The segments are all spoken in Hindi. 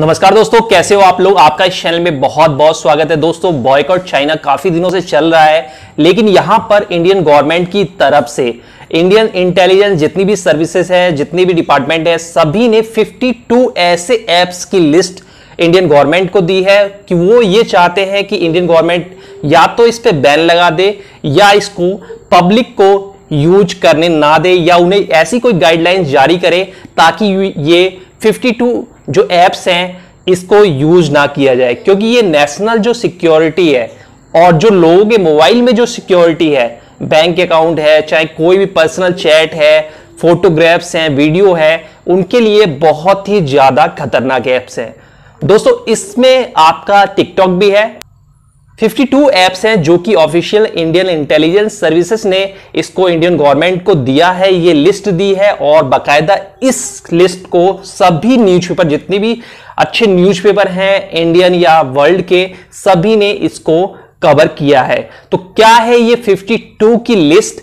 नमस्कार दोस्तों कैसे हो आप लोग आपका इस चैनल में बहुत बहुत स्वागत है दोस्तों बॉयकॉट चाइना काफी दिनों से चल रहा है लेकिन यहां पर इंडियन गवर्नमेंट की तरफ से इंडियन इंटेलिजेंस जितनी भी सर्विसेज है जितनी भी डिपार्टमेंट है सभी ने 52 ऐसे एप्स की लिस्ट इंडियन गवर्नमेंट को दी है कि वो ये चाहते हैं कि इंडियन गवर्नमेंट या तो इस पर बैन लगा दे या इसको पब्लिक को यूज करने ना दे या उन्हें ऐसी कोई गाइडलाइंस जारी करे ताकि ये 52 जो ऐप्स हैं इसको यूज ना किया जाए क्योंकि ये नेशनल जो सिक्योरिटी है और जो लोगों के मोबाइल में जो सिक्योरिटी है बैंक अकाउंट है चाहे कोई भी पर्सनल चैट है फोटोग्राफ्स हैं वीडियो है उनके लिए बहुत ही ज़्यादा खतरनाक ऐप्स हैं दोस्तों इसमें आपका टिकटॉक भी है 52 एप्स हैं जो कि ऑफिशियल इंडियन इंटेलिजेंस सर्विसेज ने इसको इंडियन गवर्नमेंट को दिया है ये लिस्ट दी है और बाकायदा इस लिस्ट को सभी न्यूज़पेपर जितने भी अच्छे न्यूज़पेपर हैं इंडियन या वर्ल्ड के सभी ने इसको कवर किया है तो क्या है ये 52 की लिस्ट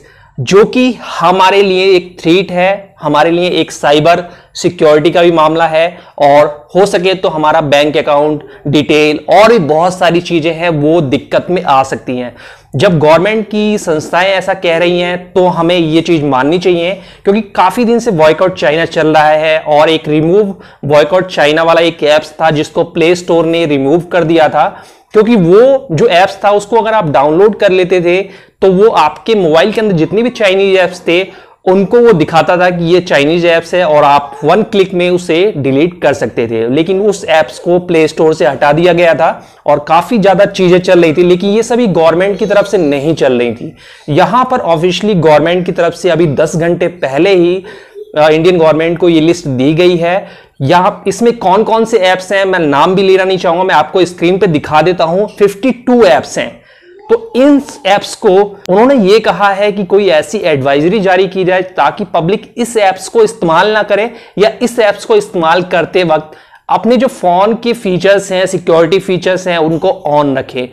जो कि हमारे लिए एक थ्रीट है हमारे लिए एक साइबर सिक्योरिटी का भी मामला है और हो सके तो हमारा बैंक अकाउंट डिटेल और भी बहुत सारी चीज़ें हैं वो दिक्कत में आ सकती हैं जब गवर्नमेंट की संस्थाएं ऐसा कह रही हैं तो हमें ये चीज़ माननी चाहिए क्योंकि काफ़ी दिन से बॉयकआउट चाइना चल रहा है और एक रिमूव बॉयकआउट चाइना वाला एक ऐप्स था जिसको प्ले स्टोर ने रिमूव कर दिया था क्योंकि वो जो ऐप्स था उसको अगर आप डाउनलोड कर लेते थे तो वो आपके मोबाइल के अंदर जितनी भी चाइनीज ऐप्स थे उनको वो दिखाता था कि ये चाइनीज ऐप्स है और आप वन क्लिक में उसे डिलीट कर सकते थे लेकिन उस ऐप्स को प्ले स्टोर से हटा दिया गया था और काफी ज्यादा चीजें चल रही थी लेकिन ये सभी गवर्नमेंट की तरफ से नहीं चल रही थी यहां पर ऑफिशियली गवर्नमेंट की तरफ से अभी दस घंटे पहले ही इंडियन गवर्नमेंट को ये लिस्ट दी गई है यहाँ इसमें कौन कौन से ऐप्स हैं मैं नाम भी लेना नहीं चाहूंगा मैं आपको स्क्रीन पर दिखा देता हूं टू ऐप्स हैं तो इन एप्स को उन्होंने ये कहा है कि कोई ऐसी एडवाइजरी जारी की जाए ताकि पब्लिक इस एप्स को इस्तेमाल ना करे या इस एप्स को इस्तेमाल करते वक्त अपने जो फोन के फीचर्स हैं सिक्योरिटी फीचर्स हैं उनको ऑन रखें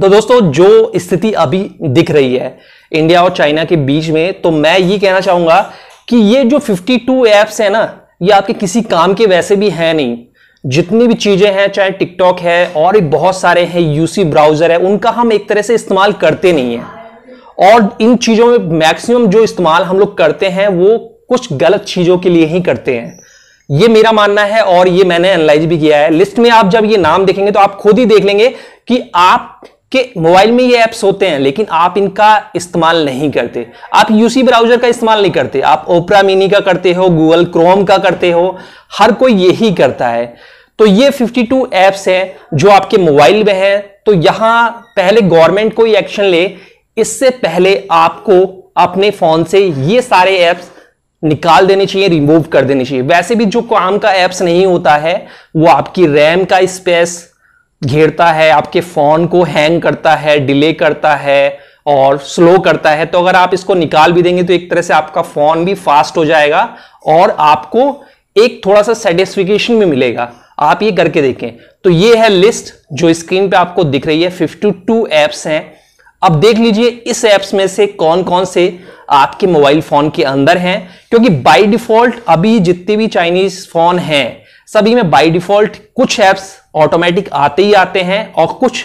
तो दोस्तों जो स्थिति अभी दिख रही है इंडिया और चाइना के बीच में तो मैं ये कहना चाहूंगा कि ये जो 52 एप्स हैं ना ये आपके किसी काम के वैसे भी हैं नहीं जितनी भी चीज़ें हैं चाहे टिकटॉक है और भी बहुत सारे हैं यूसी ब्राउज़र है उनका हम एक तरह से इस्तेमाल करते नहीं है और इन चीज़ों में मैक्सिमम जो इस्तेमाल हम लोग करते हैं वो कुछ गलत चीज़ों के लिए ही करते हैं ये मेरा मानना है और ये मैंने एनालाइज भी किया है लिस्ट में आप जब ये नाम देखेंगे तो आप खुद ही देख लेंगे कि आप कि मोबाइल में ये ऐप्स होते हैं लेकिन आप इनका इस्तेमाल नहीं करते आप यूसी ब्राउजर का इस्तेमाल नहीं करते आप ओपरा मिनी का करते हो गूगल क्रोम का करते हो हर कोई यही करता है तो ये 52 ऐप्स हैं जो आपके मोबाइल में हैं तो यहां पहले गवर्नमेंट कोई एक्शन ले इससे पहले आपको अपने फोन से ये सारे ऐप्स निकाल देने चाहिए रिमूव कर देने चाहिए वैसे भी जो काम का एप्स नहीं होता है वो आपकी रैम का स्पेस घेरता है आपके फोन को हैंग करता है डिले करता है और स्लो करता है तो अगर आप इसको निकाल भी देंगे तो एक तरह से आपका फोन भी फास्ट हो जाएगा और आपको एक थोड़ा सा सेटिस्फिकेशन भी मिलेगा आप ये करके देखें तो ये है लिस्ट जो स्क्रीन पे आपको दिख रही है 52 एप्स हैं अब देख लीजिए इस एप्स में से कौन कौन से आपके मोबाइल फोन के अंदर हैं क्योंकि बाय डिफॉल्ट अभी जितने भी चाइनीज फोन हैं सभी में बाय डिफॉल्ट कुछ ऐप्स ऑटोमेटिक आते ही आते हैं और कुछ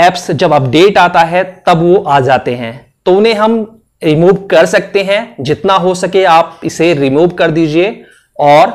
ऐप्स जब अपडेट आता है तब वो आ जाते हैं तो उन्हें हम रिमूव कर सकते हैं जितना हो सके आप इसे रिमूव कर दीजिए और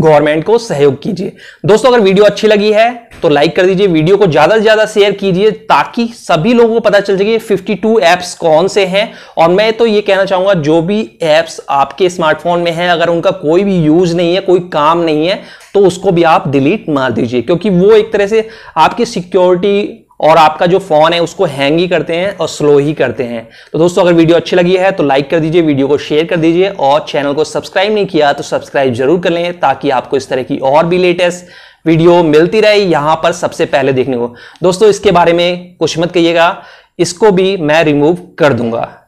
गवर्नमेंट को सहयोग कीजिए दोस्तों अगर वीडियो अच्छी लगी है तो लाइक कर दीजिए वीडियो को ज्यादा से ज्यादा शेयर कीजिए ताकि सभी लोगों को पता चल सके 52 ऐप्स कौन से हैं और मैं तो ये कहना चाहूंगा जो भी एप्स आपके स्मार्टफोन में हैं अगर उनका कोई भी यूज नहीं है कोई काम नहीं है तो उसको भी आप डिलीट मार दीजिए क्योंकि वो एक तरह से आपकी सिक्योरिटी और आपका जो फोन है उसको हैंग ही करते हैं और स्लो ही करते हैं तो दोस्तों अगर वीडियो अच्छी लगी है तो लाइक कर दीजिए वीडियो को शेयर कर दीजिए और चैनल को सब्सक्राइब नहीं किया तो सब्सक्राइब जरूर कर लें ताकि आपको इस तरह की और भी लेटेस्ट वीडियो मिलती रहे यहां पर सबसे पहले देखने को दोस्तों इसके बारे में कुछ मत कहिएगा इसको भी मैं रिमूव कर दूंगा